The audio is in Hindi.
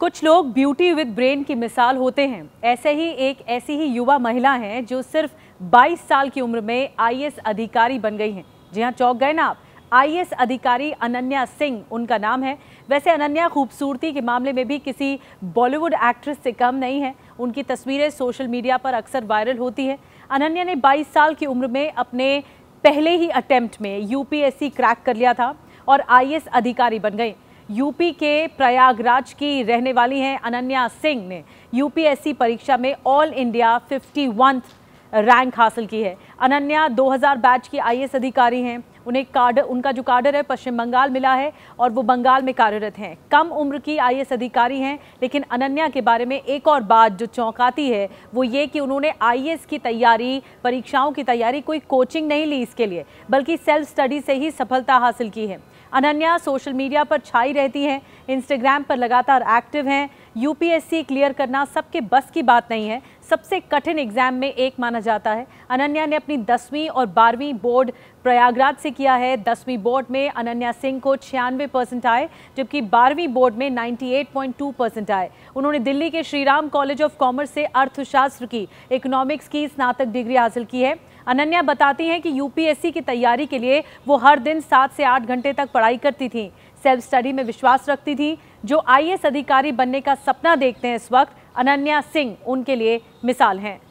कुछ लोग ब्यूटी विद ब्रेन की मिसाल होते हैं ऐसे ही एक ऐसी ही युवा महिला हैं जो सिर्फ 22 साल की उम्र में आईएएस अधिकारी बन गई हैं जी हाँ चौक गए ना आप आईएएस अधिकारी अनन्या सिंह उनका नाम है वैसे अनन्या खूबसूरती के मामले में भी किसी बॉलीवुड एक्ट्रेस से कम नहीं है उनकी तस्वीरें सोशल मीडिया पर अक्सर वायरल होती है अनन्या ने बाईस साल की उम्र में अपने पहले ही अटैम्प्ट में यू क्रैक कर लिया था और आई अधिकारी बन गई यूपी के प्रयागराज की रहने वाली हैं अनन्या सिंह ने यूपीएससी परीक्षा में ऑल इंडिया फिफ्टी रैंक हासिल की है अनन्या 2000 बैच की आई अधिकारी हैं उन्हें कार्डर उनका जो कार्डर है पश्चिम बंगाल मिला है और वो बंगाल में कार्यरत हैं कम उम्र की आई अधिकारी हैं लेकिन अनन्या के बारे में एक और बात जो चौंकाती है वो ये कि उन्होंने आई की तैयारी परीक्षाओं की तैयारी कोई कोचिंग नहीं ली इसके लिए बल्कि सेल्फ स्टडी से ही सफलता हासिल की है अनन्या सोशल मीडिया पर छाई रहती हैं इंस्टाग्राम पर लगातार एक्टिव हैं यूपीएससी क्लियर करना सबके बस की बात नहीं है सबसे कठिन एग्जाम में एक माना जाता है अनन्या ने अपनी दसवीं और बारहवीं बोर्ड प्रयागराज से किया है दसवीं बोर्ड में अनन्या सिंह को छियानवे परसेंट आए जबकि बारहवीं बोर्ड में 98.2 परसेंट आए उन्होंने दिल्ली के श्रीराम कॉलेज ऑफ कॉमर्स से अर्थशास्त्र की इकोनॉमिक्स की स्नातक डिग्री हासिल की है अनन्या बताती हैं कि यूपीएससी की तैयारी के लिए वो हर दिन सात से आठ घंटे तक पढ़ाई करती थी सेल्फ स्टडी में विश्वास रखती थी जो आईएएस अधिकारी बनने का सपना देखते हैं इस वक्त अनन्या सिंह उनके लिए मिसाल हैं